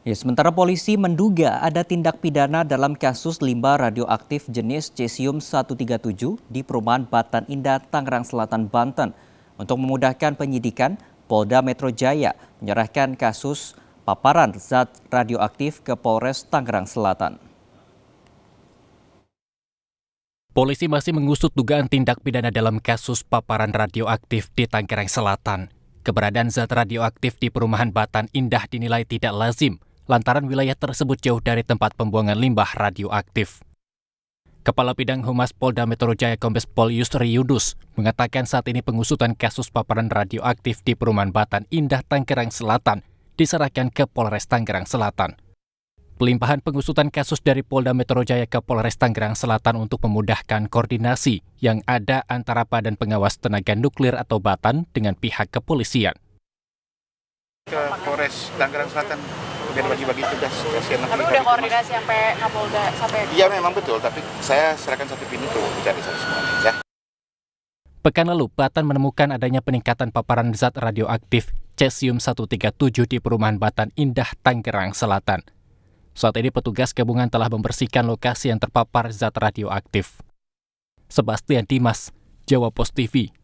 Ya, sementara polisi menduga ada tindak pidana dalam kasus limbah radioaktif jenis cesium 137 di perumahan Batan Indah, Tangerang Selatan, Banten. Untuk memudahkan penyidikan, Polda Metro Jaya menyerahkan kasus paparan zat radioaktif ke Polres Tangerang Selatan. Polisi masih mengusut dugaan tindak pidana dalam kasus paparan radioaktif di Tangerang Selatan. Keberadaan zat radioaktif di perumahan Batan Indah dinilai tidak lazim lantaran wilayah tersebut jauh dari tempat pembuangan limbah radioaktif. Kepala Bidang Humas Polda Metro Jaya Kombes Pol Yusri Yudus mengatakan saat ini pengusutan kasus paparan radioaktif di Perumahan Batan Indah Tangerang Selatan diserahkan ke Polres Tangerang Selatan. Pelimpahan pengusutan kasus dari Polda Metro Jaya ke Polres Tangerang Selatan untuk memudahkan koordinasi yang ada antara Badan Pengawas Tenaga Nuklir atau Batan dengan pihak kepolisian. Ke Polres Tangerang Selatan dan bagi-bagi tugas kasihan tapi udah koordinasi sampai Kapolda sampai iya memang betul tapi saya serahkan satu pintu mencari satu semuanya ya Pekan lalu, Batan menemukan adanya peningkatan paparan zat radioaktif cesium-137 di perumahan Batan Indah, Tangerang Selatan. Saat ini petugas gabungan telah membersihkan lokasi yang terpapar zat radioaktif. Sebastian Dimas, Jawa Post TV,